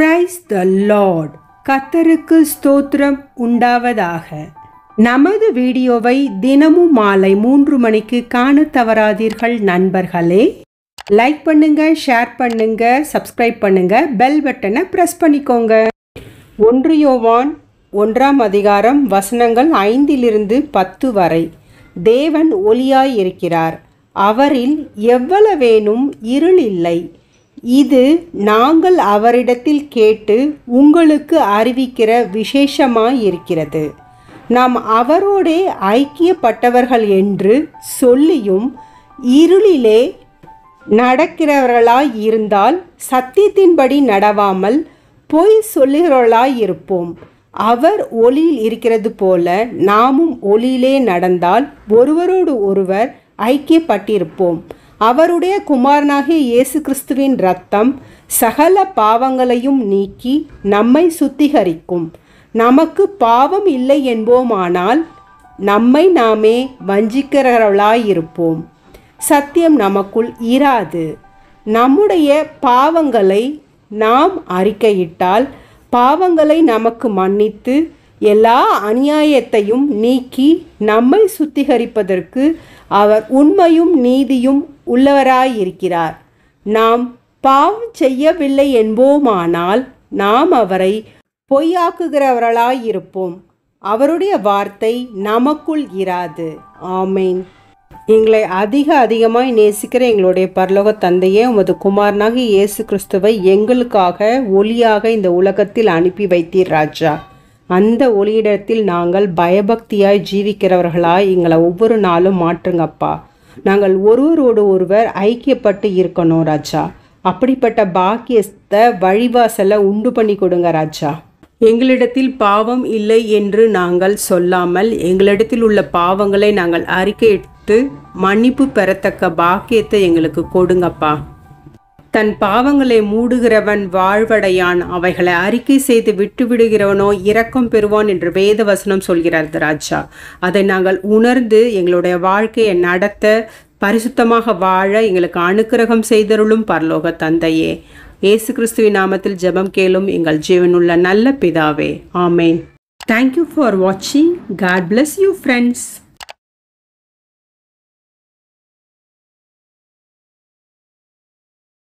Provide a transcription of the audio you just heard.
praise the Lord கத்தருக்கு ஸ்தோத்திரம் உண்டாவதாக நமது வீடியோவை தினமும் மாலை மூன்று மணிக்கு காண தவறாதீர்கள் நண்பர்களே லைக் பண்ணுங்க ஷேர் பண்ணுங்க சப்ஸ்கிரைப் பண்ணுங்க பெல் பட்டனை ப்ரெஸ் பண்ணிக்கோங்க ஒன்று யோவான் ஒன்றாம் அதிகாரம் வசனங்கள் ஐந்திலிருந்து பத்து வரை தேவன் ஒளியாய் இருக்கிறார் அவரில் எவ்வளவேனும் இருள் இல்லை இது நாங்கள் அவரிடத்தில் கேட்டு உங்களுக்கு அறிவிக்கிற விசேஷமாயிருக்கிறது நாம் அவரோடே ஐக்கியப்பட்டவர்கள் என்று சொல்லியும் இருளிலே நடக்கிறவர்களாய் இருந்தால் சத்தியத்தின்படி நடவாமல் பொய் சொல்லுகிறவர்களாய் இருப்போம் அவர் ஒளியில் இருக்கிறது போல நாமும் ஒளியிலே நடந்தால் ஒருவரோடு ஒருவர் ஐக்கியப்பட்டிருப்போம் அவருடைய குமாரனாகிய இயேசு கிறிஸ்துவின் இரத்தம் சகல பாவங்களையும் நீக்கி நம்மை சுத்திகரிக்கும் நமக்கு பாவம் இல்லை என்போமானால் நம்மை நாமே வஞ்சிக்கிறவர்களாயிருப்போம் சத்தியம் நமக்குள் இராது நம்முடைய பாவங்களை நாம் அறிக்கையிட்டால் பாவங்களை நமக்கு மன்னித்து எல்லா அநியாயத்தையும் நீக்கி நம்மை சுத்திகரிப்பதற்கு அவர் உண்மையும் நீதியும் உள்ளவராயிருக்கிறார் நாம் பாவம் செய்யவில்லை என்போமானால் நாம் அவரை பொய்யாக்குகிறவர்களாயிருப்போம் அவருடைய வார்த்தை நமக்குள் இராது ஆமேன் எங்களை அதிக அதிகமாய் நேசிக்கிற எங்களுடைய பரலோக தந்தையே உமது குமாரனாக இயேசு கிறிஸ்துவை எங்களுக்காக ஒளியாக இந்த உலகத்தில் அனுப்பி வைத்தீர் ராஜா அந்த ஒளியிடத்தில் நாங்கள் பயபக்தியாய் ஜீவிக்கிறவர்களாய் எங்களை ஒவ்வொரு நாளும் மாற்றுங்கப்பா நாங்கள் ஒருவரோடு ஒருவர் ஐக்கியப்பட்டு இருக்கணும் ராஜா அப்படிப்பட்ட பாக்கியத்தை வழிவாசலை உண்டு பண்ணி கொடுங்க ராஜா எங்களிடத்தில் பாவம் இல்லை என்று நாங்கள் சொல்லாமல் எங்களிடத்தில் உள்ள பாவங்களை நாங்கள் அறிக்கையிட்டு மன்னிப்பு பெறத்தக்க பாக்கியத்தை எங்களுக்கு கொடுங்கப்பா தன் பாவங்களை மூடுகிறவன் வாழ்வடையான் அவைகளை அறிக்கை செய்து விட்டுவிடுகிறவனோ இரக்கம் பெறுவான் என்று வேத வசனம் சொல்கிறார் ராஜா அதை நாங்கள் உணர்ந்து எங்களுடைய வாழ்க்கையை நடத்த பரிசுத்தமாக வாழ எங்களுக்கு அனுக்கிரகம் செய்தருளும் பரலோக தந்தையே இயேசு கிறிஸ்துவின் நாமத்தில் ஜெபம் கேளும் எங்கள் ஜீவனுள்ள நல்ல பிதாவே ஆமேன் தேங்க்யூ ஃபார் வாட்சிங் காட் பிளஸ் யூ ஃப்ரெண்ட்ஸ்